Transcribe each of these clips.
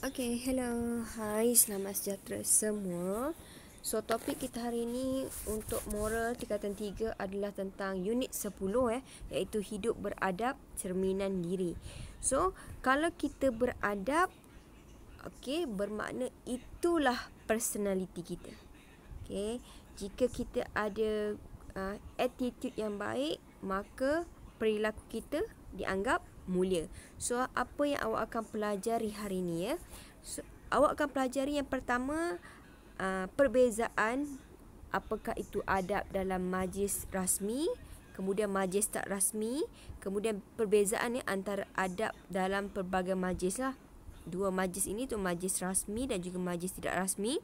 Okay, hello, hi, selamat sejahtera semua So, topik kita hari ini untuk moral tingkatan 3 adalah tentang unit 10 eh Iaitu hidup beradab cerminan diri So, kalau kita beradab Okay, bermakna itulah personaliti kita Okay, jika kita ada uh, attitude yang baik Maka perilaku kita dianggap mulia. So apa yang awak akan pelajari hari ini ya? So, awak akan pelajari yang pertama uh, perbezaan apakah itu adab dalam majlis rasmi, kemudian majlis tak rasmi, kemudian perbezaan ya, antara adab dalam pelbagai majlis lah. Dua majlis ini tu majlis rasmi dan juga majlis tidak rasmi.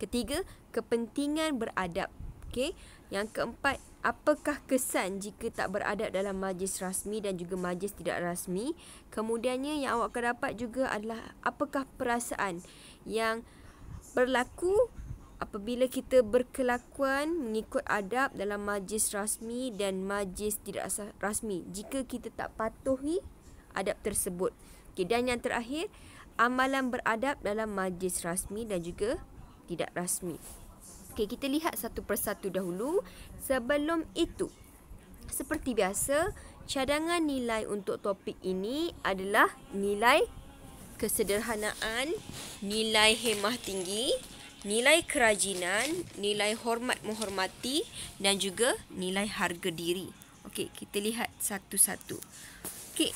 Ketiga, kepentingan beradab Okey. Yang keempat, apakah kesan jika tak beradab dalam majlis rasmi dan juga majlis tidak rasmi? Kemudiannya yang awak akan dapat juga adalah apakah perasaan yang berlaku apabila kita berkelakuan mengikut adab dalam majlis rasmi dan majlis tidak rasmi jika kita tak patuhi adab tersebut. Okey, dan yang terakhir, amalan beradab dalam majlis rasmi dan juga tidak rasmi. Okey, kita lihat satu persatu dahulu. Sebelum itu, seperti biasa, cadangan nilai untuk topik ini adalah nilai kesederhanaan, nilai hemah tinggi, nilai kerajinan, nilai hormat menghormati dan juga nilai harga diri. Okey, kita lihat satu-satu. Okey,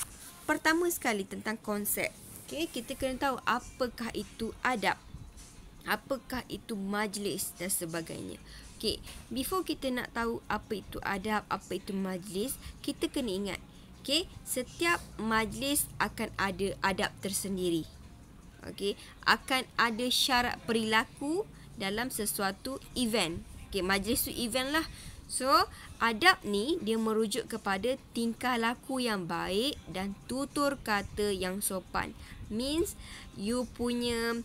pertama sekali tentang konsep. Okey, kita kena tahu apakah itu adab apakah itu majlis dan sebagainya. Okay, before kita nak tahu apa itu adab, apa itu majlis, kita kena ingat. Okay, setiap majlis akan ada adab tersendiri. Okay, akan ada syarat perilaku dalam sesuatu event. Okay, majlis tu event lah. So, adab ni dia merujuk kepada tingkah laku yang baik dan tutur kata yang sopan. Means, you punya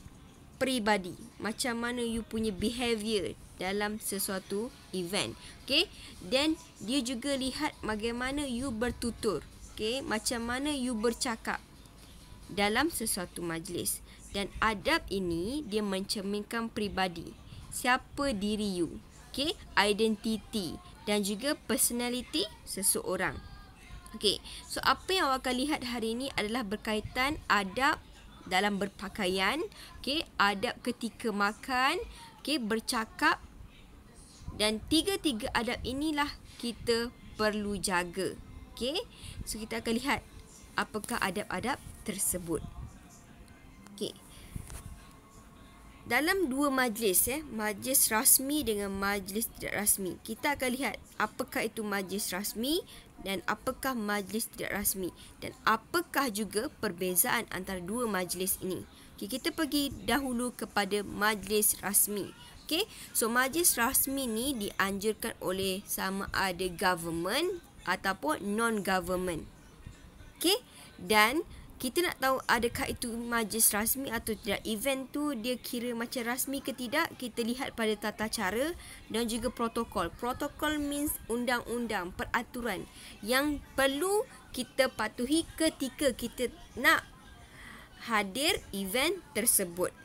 peribadi. Macam mana you punya behavior dalam sesuatu event. Okay. Then dia juga lihat bagaimana you bertutur. Okay. Macam mana you bercakap dalam sesuatu majlis. Dan adab ini dia mencerminkan peribadi. Siapa diri you. Okay. Identity. Dan juga personality seseorang. Okay. So apa yang awak akan lihat hari ini adalah berkaitan adab dalam berpakaian, okey, adab ketika makan, okey, bercakap dan tiga-tiga adab inilah kita perlu jaga. Okey. So kita akan lihat apakah adab-adab tersebut. dalam dua majlis ya, majlis rasmi dengan majlis tidak rasmi. Kita akan lihat apakah itu majlis rasmi dan apakah majlis tidak rasmi dan apakah juga perbezaan antara dua majlis ini. Okey, kita pergi dahulu kepada majlis rasmi. Okay, so majlis rasmi ni dianjurkan oleh sama ada government ataupun non government. Okay, dan kita nak tahu adakah itu majlis rasmi atau tidak event tu dia kira macam rasmi ke tidak kita lihat pada tata cara dan juga protokol protokol means undang-undang peraturan yang perlu kita patuhi ketika kita nak hadir event tersebut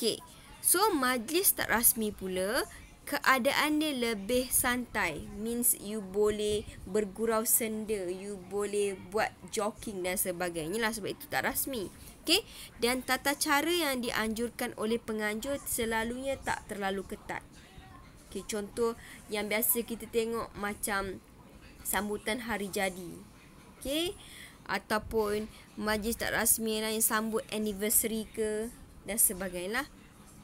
Okay, so majlis tak rasmi pula keadaannya lebih santai means you boleh bergurau senda you boleh buat jogging dan sebagainya lah sebab itu tak rasmi okey dan tata cara yang dianjurkan oleh penganjur selalunya tak terlalu ketat okey contoh yang biasa kita tengok macam sambutan hari jadi okey ataupun majlis tak rasmi lah yang sambut anniversary ke dan sebagainya lah.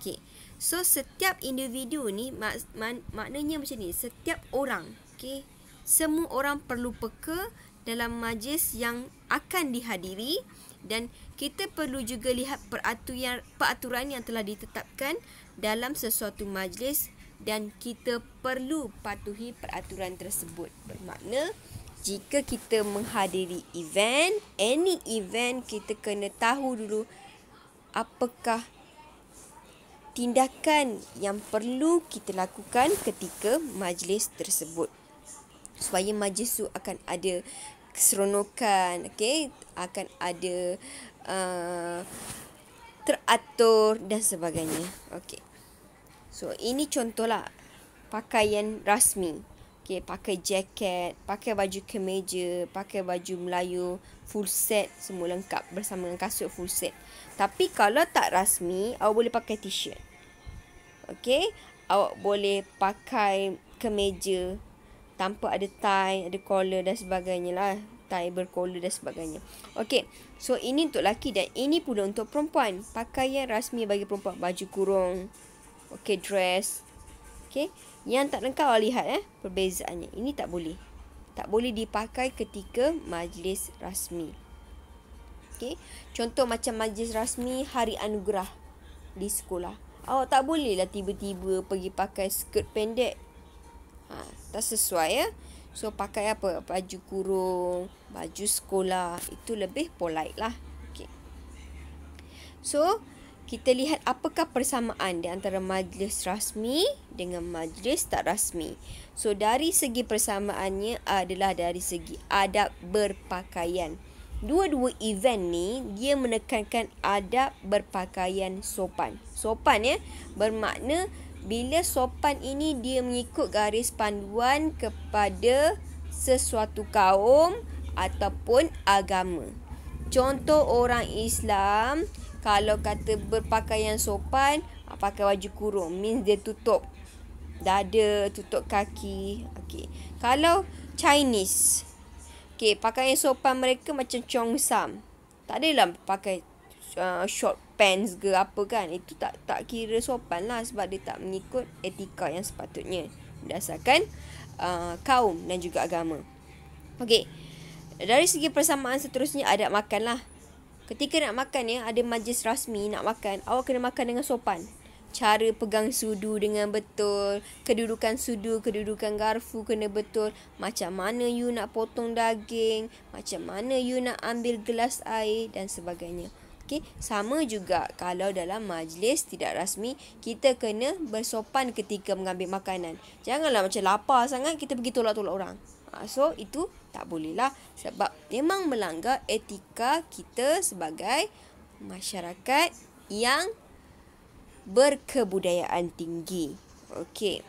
okey So setiap individu ni mak, man, maknanya macam ni, setiap orang, okey. Semua orang perlu peka dalam majlis yang akan dihadiri dan kita perlu juga lihat peraturan peraturan yang telah ditetapkan dalam sesuatu majlis dan kita perlu patuhi peraturan tersebut. Bermakna jika kita menghadiri event, any event kita kena tahu dulu apakah tindakan yang perlu kita lakukan ketika majlis tersebut supaya majlis tu akan ada keseronokan okey akan ada uh, teratur dan sebagainya okey so ini contohlah pakaian rasmi okey pakai jaket pakai baju kemeja pakai baju melayu full set semua lengkap bersama dengan kasut full set tapi kalau tak rasmi awak boleh pakai t-shirt Okay. Awak boleh pakai kemeja tanpa ada tie, ada collar dan sebagainya lah. Tie berkola dan sebagainya. Okay. So, ini untuk lelaki dan ini pula untuk perempuan. Pakaian rasmi bagi perempuan. Baju kurung. Okay, dress. Okay. Yang tak lengkap awak lihat eh. Perbezaannya. Ini tak boleh. Tak boleh dipakai ketika majlis rasmi. Okay. Contoh macam majlis rasmi hari anugerah di sekolah. Awak tak bolehlah tiba-tiba pergi pakai skirt pendek. Ha, tak sesuai ya. So pakai apa? Baju kurung, baju sekolah. Itu lebih polite lah. Okay. So kita lihat apakah persamaan di antara majlis rasmi dengan majlis tak rasmi. So dari segi persamaannya adalah dari segi adab berpakaian. Dua-dua event ni dia menekankan adab berpakaian sopan. Sopan ya, bermakna bila sopan ini dia mengikut garis panduan kepada sesuatu kaum ataupun agama. Contoh orang Islam kalau kata berpakaian sopan ah, pakai baju kurung means dia tutup dada, tutup kaki. Okey. Kalau Chinese Okay, pakaian sopan mereka macam chong sam. Tak lah pakai uh, short pants ke apa kan. Itu tak tak kira sopan lah sebab dia tak mengikut etika yang sepatutnya. Berdasarkan uh, kaum dan juga agama. Okay, dari segi persamaan seterusnya adab makan lah. Ketika nak makan ya, ada majlis rasmi nak makan, awak kena makan dengan sopan cara pegang sudu dengan betul, kedudukan sudu, kedudukan garfu kena betul, macam mana you nak potong daging, macam mana you nak ambil gelas air dan sebagainya. Okey, sama juga kalau dalam majlis tidak rasmi, kita kena bersopan ketika mengambil makanan. Janganlah macam lapar sangat kita pergi tolak-tolak orang. Ah, so itu tak bolehlah sebab memang melanggar etika kita sebagai masyarakat yang berkebudayaan tinggi. Okey.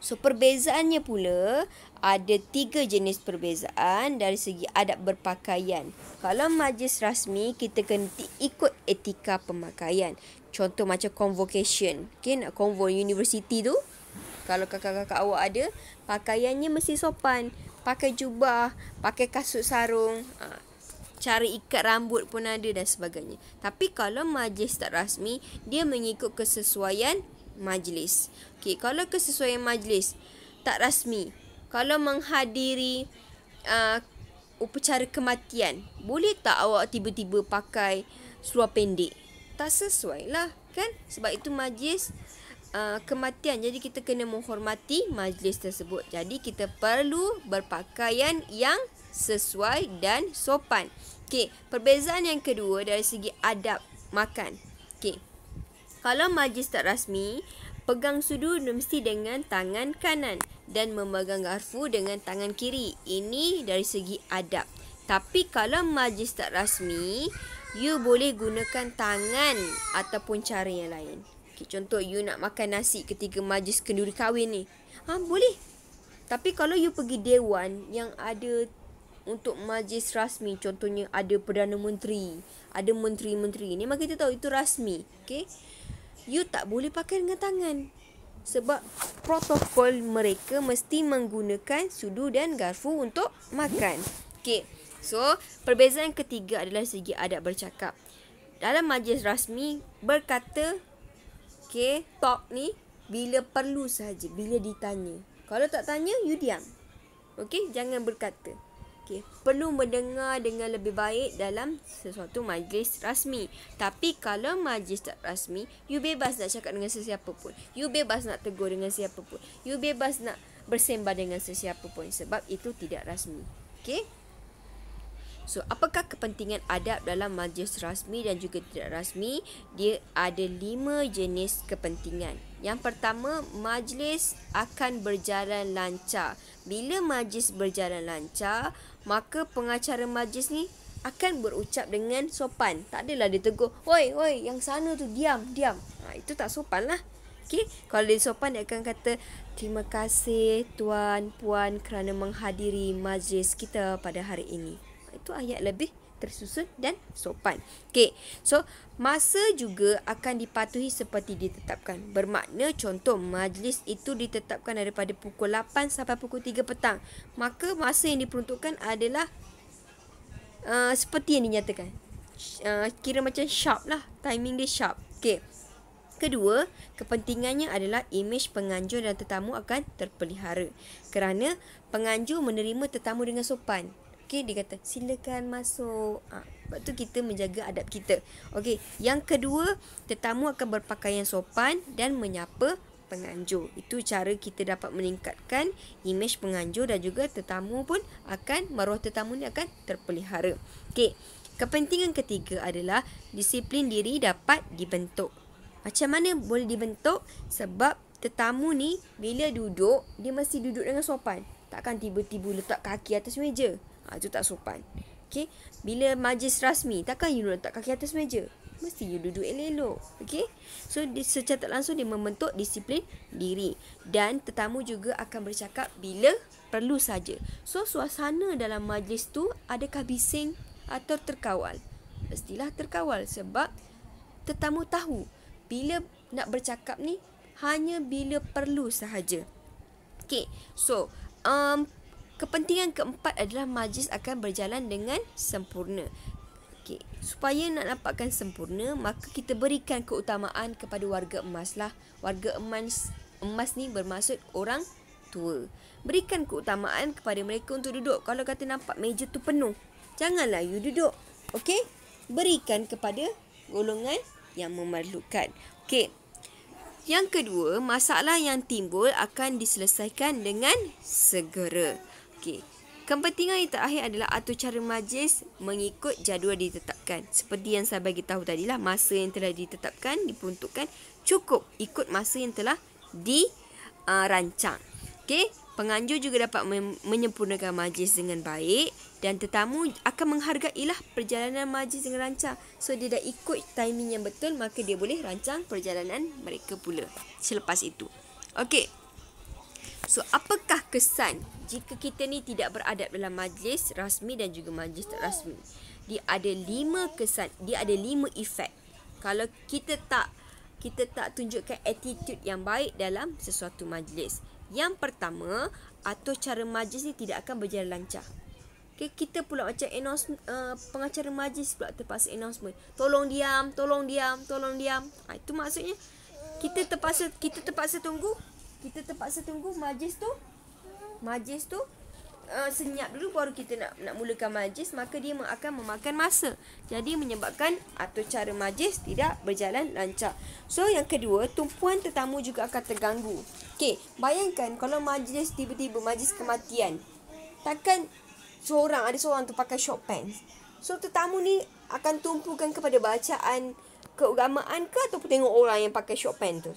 So perbezaannya pula ada tiga jenis perbezaan dari segi adab berpakaian. Kalau majlis rasmi kita kena ikut etika pemakaian. Contoh macam convocation. Okey nak convo universiti tu kalau kakak-kakak awak ada pakaiannya mesti sopan. Pakai jubah, pakai kasut sarung. Ha, Cari ikat rambut pun ada dan sebagainya. Tapi kalau majlis tak rasmi, dia mengikut kesesuaian majlis. Okey, kalau kesesuaian majlis tak rasmi, kalau menghadiri uh, upacara kematian, boleh tak awak tiba-tiba pakai seluar pendek? Tak sesuai lah, kan? Sebab itu majlis uh, kematian. Jadi kita kena menghormati majlis tersebut. Jadi kita perlu berpakaian yang sesuai dan sopan. Okey, perbezaan yang kedua dari segi adab makan. Okey. Kalau majlis tak rasmi, pegang sudu mesti dengan tangan kanan dan memegang garfu dengan tangan kiri. Ini dari segi adab. Tapi kalau majlis tak rasmi, you boleh gunakan tangan ataupun cara yang lain. Okay, contoh you nak makan nasi ketika majlis kenduri kahwin ni. Ha, boleh. Tapi kalau you pergi dewan yang ada untuk majlis rasmi contohnya ada perdana menteri ada menteri-menteri ni memang kita tahu itu rasmi okey you tak boleh pakai dengan tangan sebab protokol mereka mesti menggunakan sudu dan garfu untuk makan okey so perbezaan ketiga adalah segi adab bercakap dalam majlis rasmi berkata okey talk ni bila perlu saja bila ditanya kalau tak tanya you diam okey jangan berkata Okey, perlu mendengar dengan lebih baik dalam sesuatu majlis rasmi. Tapi kalau majlis tak rasmi, you bebas nak cakap dengan sesiapa pun. You bebas nak tegur dengan siapa pun. You bebas nak bersembah dengan sesiapa pun sebab itu tidak rasmi. Okey? So, apakah kepentingan adab dalam majlis rasmi dan juga tidak rasmi? Dia ada lima jenis kepentingan. Yang pertama, majlis akan berjalan lancar. Bila majlis berjalan lancar, maka pengacara majlis ni akan berucap dengan sopan. Tak adalah dia tegur, "Woi, woi, yang sana tu diam, diam." Ha, itu tak sopan lah. Okay, kalau dia sopan dia akan kata, "Terima kasih tuan, puan kerana menghadiri majlis kita pada hari ini." Ha, itu ayat lebih tersusun dan sopan. Okey. So, masa juga akan dipatuhi seperti ditetapkan. Bermakna contoh majlis itu ditetapkan daripada pukul 8 sampai pukul 3 petang. Maka masa yang diperuntukkan adalah uh, seperti yang dinyatakan. Uh, kira macam sharp lah. Timing dia sharp. Okey. Kedua, kepentingannya adalah imej penganjur dan tetamu akan terpelihara kerana penganjur menerima tetamu dengan sopan. Okey dia kata silakan masuk ha, Sebab tu kita menjaga adab kita Okey, yang kedua Tetamu akan berpakaian sopan Dan menyapa penganjur Itu cara kita dapat meningkatkan Imej penganjur dan juga tetamu pun Akan maruah tetamu ni akan terpelihara Okey, Kepentingan ketiga adalah Disiplin diri dapat dibentuk Macam mana boleh dibentuk Sebab tetamu ni Bila duduk Dia mesti duduk dengan sopan Takkan tiba-tiba letak kaki atas meja ha, ah, Itu tak sopan Okay Bila majlis rasmi Takkan you letak kaki atas meja Mesti you duduk elok Okay So di, secara tak langsung Dia membentuk disiplin diri Dan tetamu juga akan bercakap Bila perlu saja So suasana dalam majlis tu Adakah bising Atau terkawal Mestilah terkawal Sebab Tetamu tahu Bila nak bercakap ni Hanya bila perlu sahaja Okay So um, Kepentingan keempat adalah majlis akan berjalan dengan sempurna. Okay. Supaya nak dapatkan sempurna, maka kita berikan keutamaan kepada warga emas lah. Warga emas, emas ni bermaksud orang tua. Berikan keutamaan kepada mereka untuk duduk. Kalau kata nampak meja tu penuh, janganlah you duduk. Okay? Berikan kepada golongan yang memerlukan. Okay. Yang kedua, masalah yang timbul akan diselesaikan dengan segera. Okey. Kepentingan yang terakhir adalah atur cara majlis mengikut jadual ditetapkan. Seperti yang saya bagi tahu tadi lah, masa yang telah ditetapkan, diperuntukkan cukup ikut masa yang telah dirancang. Okey, penganjur juga dapat menyempurnakan majlis dengan baik dan tetamu akan menghargailah perjalanan majlis dengan rancang. So, dia dah ikut timing yang betul, maka dia boleh rancang perjalanan mereka pula selepas itu. Okey. So apakah kesan jika kita ni tidak beradab dalam majlis rasmi dan juga majlis tak rasmi? Dia ada lima kesan, dia ada lima efek. Kalau kita tak kita tak tunjukkan attitude yang baik dalam sesuatu majlis. Yang pertama, atau cara majlis ni tidak akan berjalan lancar. Okay, kita pula macam uh, pengacara majlis pula terpaksa announcement. Tolong diam, tolong diam, tolong diam. Ha, itu maksudnya kita terpaksa kita terpaksa tunggu kita terpaksa tunggu majlis tu majlis tu Uh, senyap dulu baru kita nak nak mulakan majlis maka dia akan memakan masa jadi menyebabkan atau cara majlis tidak berjalan lancar so yang kedua tumpuan tetamu juga akan terganggu Okay, bayangkan kalau majlis tiba-tiba majlis kematian takkan seorang ada seorang tu pakai short pants so tetamu ni akan tumpukan kepada bacaan keagamaan ke ataupun tengok orang yang pakai short pants tu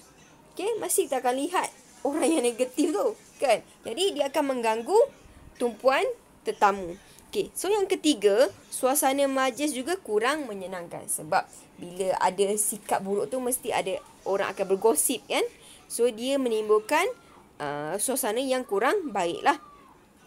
Okay, masih kita akan lihat orang yang negatif tu kan jadi dia akan mengganggu tumpuan tetamu okey so yang ketiga suasana majlis juga kurang menyenangkan sebab bila ada sikap buruk tu mesti ada orang akan bergosip kan so dia menimbulkan uh, suasana yang kurang baiklah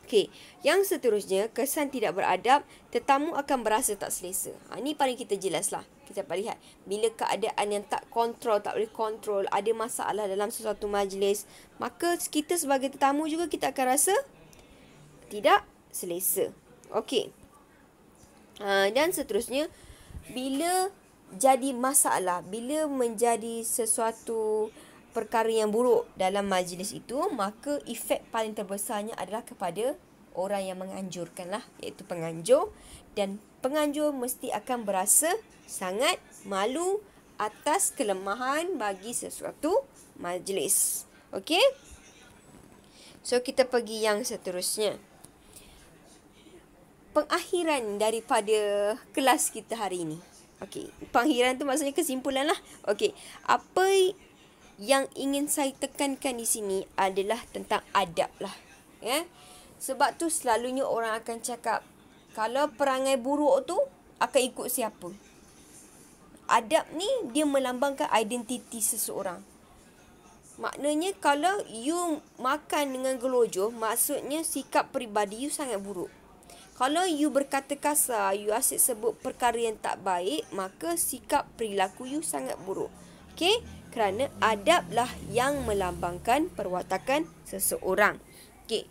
Okay, yang seterusnya, kesan tidak beradab, tetamu akan berasa tak selesa. Ha, ini paling kita jelas lah kita dapat lihat bila keadaan yang tak kontrol tak boleh kontrol ada masalah dalam sesuatu majlis maka kita sebagai tetamu juga kita akan rasa tidak selesa okey uh, dan seterusnya bila jadi masalah bila menjadi sesuatu perkara yang buruk dalam majlis itu maka efek paling terbesarnya adalah kepada orang yang menganjurkan lah iaitu penganjur dan penganjur mesti akan berasa sangat malu atas kelemahan bagi sesuatu majlis. Okey? So kita pergi yang seterusnya. Pengakhiran daripada kelas kita hari ini. Okey, pengakhiran tu maksudnya kesimpulan lah. Okey, apa yang ingin saya tekankan di sini adalah tentang adab lah. Ya, yeah? Sebab tu selalunya orang akan cakap kalau perangai buruk tu akan ikut siapa. Adab ni dia melambangkan identiti seseorang. Maknanya kalau you makan dengan gelojo, maksudnya sikap peribadi you sangat buruk. Kalau you berkata kasar, you asyik sebut perkara yang tak baik, maka sikap perilaku you sangat buruk. Okay? Kerana adablah yang melambangkan perwatakan seseorang. Okay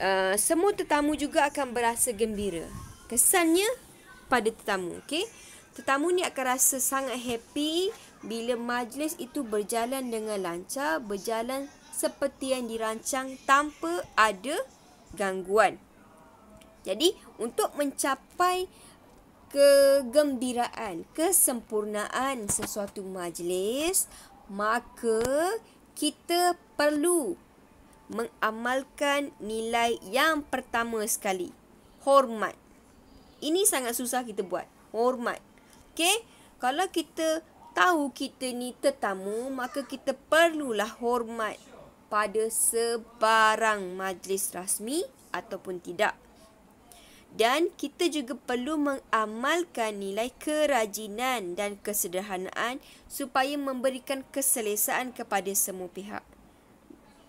uh, semua tetamu juga akan berasa gembira. Kesannya pada tetamu, okay? Tetamu ni akan rasa sangat happy bila majlis itu berjalan dengan lancar, berjalan seperti yang dirancang tanpa ada gangguan. Jadi, untuk mencapai kegembiraan, kesempurnaan sesuatu majlis, maka kita perlu mengamalkan nilai yang pertama sekali. Hormat. Ini sangat susah kita buat. Hormat. Okey? Kalau kita tahu kita ni tetamu, maka kita perlulah hormat pada sebarang majlis rasmi ataupun tidak. Dan kita juga perlu mengamalkan nilai kerajinan dan kesederhanaan supaya memberikan keselesaan kepada semua pihak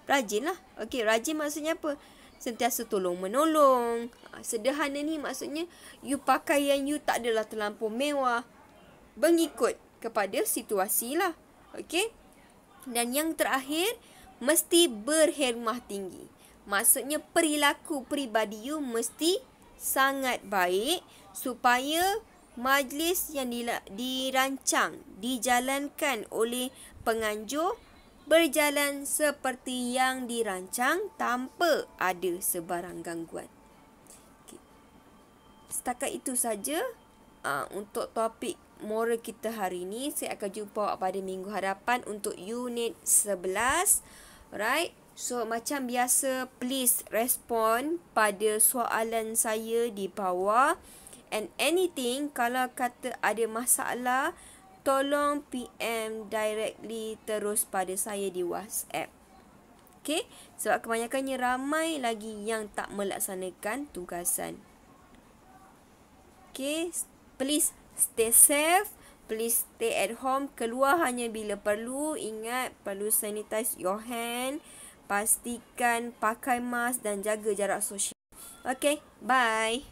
rajin lah. okay. rajin maksudnya apa? Sentiasa tolong-menolong. Ah, sederhana ni maksudnya you pakaian you tak adalah terlampau mewah. Mengikut kepada situasi lah. Okey? Dan yang terakhir, mesti berhermah tinggi. Maksudnya perilaku peribadi you mesti sangat baik supaya majlis yang dirancang, dijalankan oleh penganjur berjalan seperti yang dirancang tanpa ada sebarang gangguan. Okay. Setakat itu saja uh, untuk topik moral kita hari ini. Saya akan jumpa awak pada minggu hadapan untuk unit 11. Alright. So macam biasa please respond pada soalan saya di bawah and anything kalau kata ada masalah tolong PM directly terus pada saya di WhatsApp. Okay? Sebab kebanyakannya ramai lagi yang tak melaksanakan tugasan. Okay? Please stay safe. Please stay at home. Keluar hanya bila perlu. Ingat perlu sanitize your hand. Pastikan pakai mask dan jaga jarak sosial. Okay, bye.